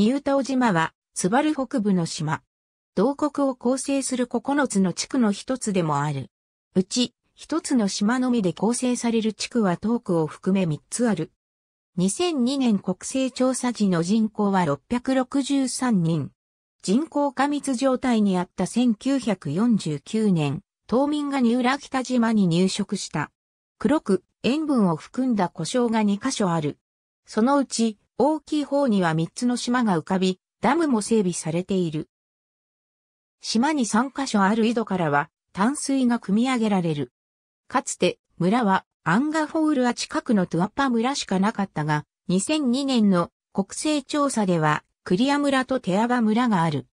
ニュータオ島は、スバル北部の島。同国を構成する9つの地区の一つでもある。うち、一つの島のみで構成される地区は東区を含め3つある。2002年国勢調査時の人口は663人。人口過密状態にあった1949年、島民がニューラ北島に入植した。黒く塩分を含んだ故障が2カ所ある。そのうち大きい方には3つの島が浮かび、ダムも整備されている。島に3カ所ある井戸からは、淡水が汲み上げられる。かつて、村は、アンガフォールは近くのトゥアッパ村しかなかったが、2002年の国勢調査では、クリア村とテアバ村がある。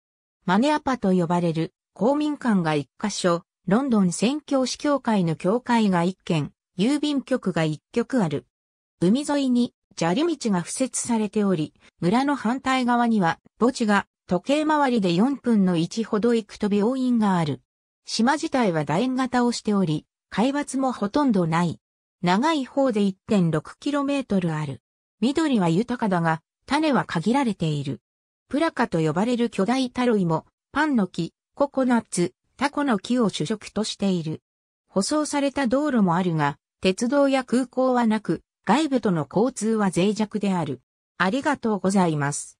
マネアパと呼ばれる公民館が1カ所、ロンドン宣教師協会の教会が1件、郵便局が1局ある。海沿いに砂利道が敷設されており、村の反対側には墓地が時計回りで4分の1ほど行くと病院がある。島自体は楕円型をしており、海抜もほとんどない。長い方で 1.6km ある。緑は豊かだが、種は限られている。プラカと呼ばれる巨大タロイも、パンの木、ココナッツ、タコの木を主食としている。舗装された道路もあるが、鉄道や空港はなく、外部との交通は脆弱である。ありがとうございます。